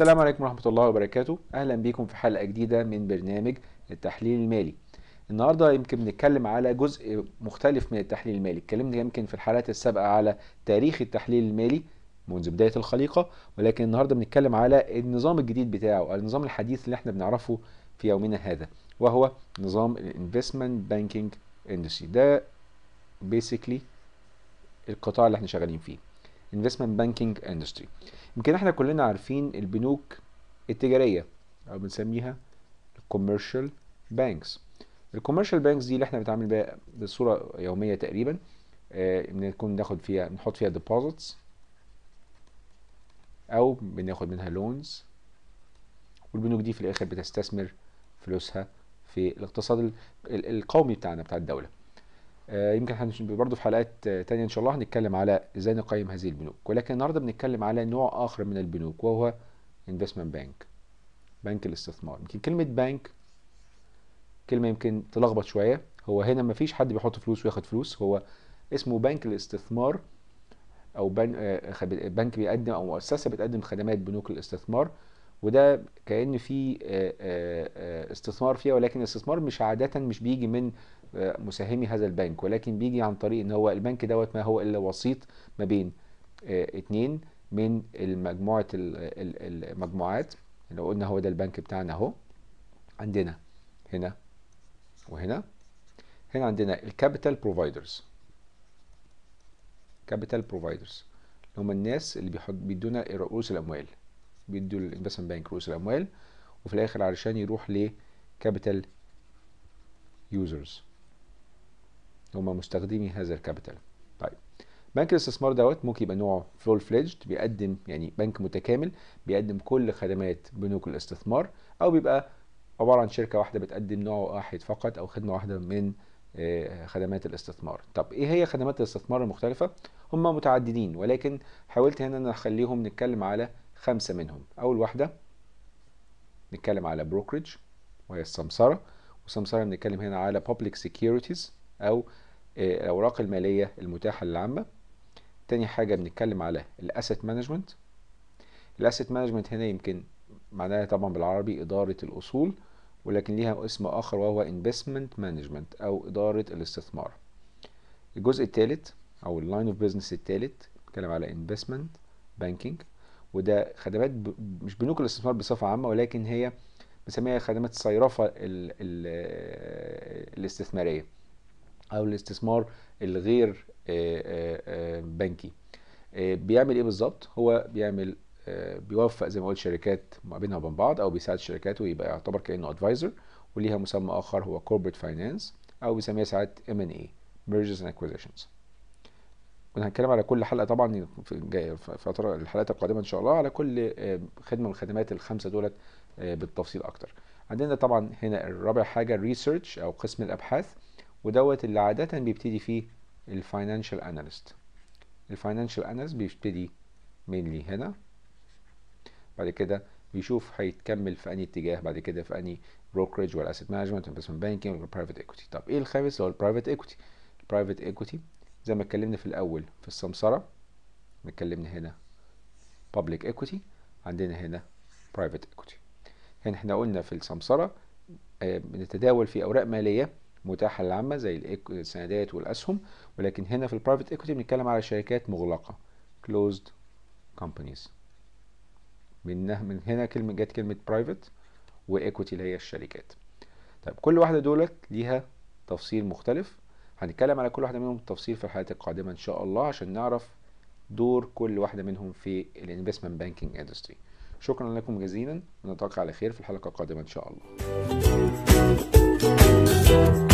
السلام عليكم ورحمة الله وبركاته أهلا بيكم في حلقة جديدة من برنامج التحليل المالي النهاردة يمكن بنتكلم على جزء مختلف من التحليل المالي اتكلمنا يمكن في الحلقات السابقة على تاريخ التحليل المالي منذ بداية الخليقة ولكن النهاردة بنتكلم على النظام الجديد بتاعه النظام الحديث اللي احنا بنعرفه في يومنا هذا وهو نظام الانفستمنت بانكينج اندستري ده بيسيكلي القطاع اللي احنا شغالين فيه انفستمنت بانكينج اندستري يمكن احنا كلنا عارفين البنوك التجاريه او بنسميها الكوميرشال بانكس الكوميرشال بانكس دي اللي احنا بنتعامل بيها بصوره يوميه تقريبا آه، بنكون ناخد فيها بنحط فيها ديبوزيتس او بناخد منها لونز والبنوك دي في الاخر بتستثمر فلوسها في الاقتصاد القومي بتاعنا بتاع الدوله آه، يمكن برضه في حلقات تانية ان شاء الله هنتكلم على ازاي نقيم هذه البنوك ولكن النهارده بنتكلم على نوع اخر من البنوك وهو انفستمنت بانك بنك الاستثمار يمكن كلمه بنك كلمه يمكن تلخبط شويه هو هنا مفيش حد بيحط فلوس وياخد فلوس هو اسمه بنك الاستثمار او آه، بنك بيقدم او مؤسسه بتقدم خدمات بنوك الاستثمار وده كأن في آه، آه، آه، استثمار فيها ولكن الاستثمار مش عادة مش بيجي من مساهمي هذا البنك ولكن بيجي عن طريق ان هو البنك دوت ما هو الا وسيط ما بين اتنين من المجموعة المجموعات لو قلنا هو ده البنك بتاعنا اهو عندنا هنا وهنا هنا عندنا الكابيتال بروفايدرز كابيتال بروفايدرز هم الناس اللي بيدونا رؤوس الاموال بيدوا للانفستمنت بانك رؤوس الاموال وفي الاخر علشان يروح لكابيتال يوزرز هم مستخدمي هذا الكابيتال طيب بنك الاستثمار دوت ممكن يبقى نوعه فول فليجد بيقدم يعني بنك متكامل بيقدم كل خدمات بنوك الاستثمار او بيبقى عباره عن شركه واحده بتقدم نوع واحد فقط او خدمه واحده من آه، خدمات الاستثمار طب ايه هي خدمات الاستثمار المختلفه هم متعددين ولكن حاولت هنا ان اخليهم نتكلم على خمسة منهم أول واحدة نتكلم على بروكرج وهي السمسرة والسمسرة بنتكلم هنا على public securities أو آه، الأوراق المالية المتاحة للعامة تاني حاجة بنتكلم على الأسيت مانجمنت الأسيت مانجمنت هنا يمكن معناها طبعا بالعربي إدارة الأصول ولكن ليها اسم آخر وهو investment management أو إدارة الاستثمار الجزء الثالث أو اللاين اوف بزنس الثالث بنتكلم على investment banking وده خدمات ب... مش بنوك الاستثمار بصفه عامه ولكن هي بنسميها خدمات الصيرفه ال... ال... الاستثماريه او الاستثمار الغير بنكي بيعمل ايه بالظبط هو بيعمل بيوفق زي ما قلت شركات ما بينها وبين بعض او بيساعد شركات ويبقى يعتبر كانه ادفايزر وليها مسمى اخر هو كوربريت فاينانس او بيسميها ساعات ام ان اي mergers and acquisitions وهنتكلم هنتكلم على كل حلقه طبعا في فتره الحلقات القادمه ان شاء الله على كل آه، خدمه من الخدمات الخمسه دولت آه، بالتفصيل اكتر عندنا طبعا هنا الرابع حاجه الريسيرش او قسم الابحاث ودوت اللي عاده بيبتدي فيه الفاينانشال اناليست الفاينانشال اناليست بيبتدي مينلي هنا بعد كده بيشوف هيتكمل في انهي اتجاه بعد كده في انهي بروكرج ولا اسيت مانجمنت انفستمنت بانكينج ولا برايفت ايكوتي طب ايه الخامس اللي هو البرايفت ايكوتي البرايفت ايكوتي زي ما اتكلمنا في الاول في السمسره اتكلمنا هنا public equity عندنا هنا private equity هنا احنا قلنا في السمسره آه، بنتداول في اوراق ماليه متاحه للعامه زي السندات والاسهم ولكن هنا في البرايفت ايكوتي بنتكلم على شركات مغلقه closed companies من من هنا كلمه جت كلمه برايفت وايكوتي اللي هي الشركات طيب كل واحده دولت ليها تفصيل مختلف هنتكلم على كل واحدة منهم بالتفصيل في الحلقات القادمة إن شاء الله عشان نعرف دور كل واحدة منهم في الانفستمنت بانكينج اندستري شكرا لكم جزيلا ونتوقع على خير في الحلقة القادمة إن شاء الله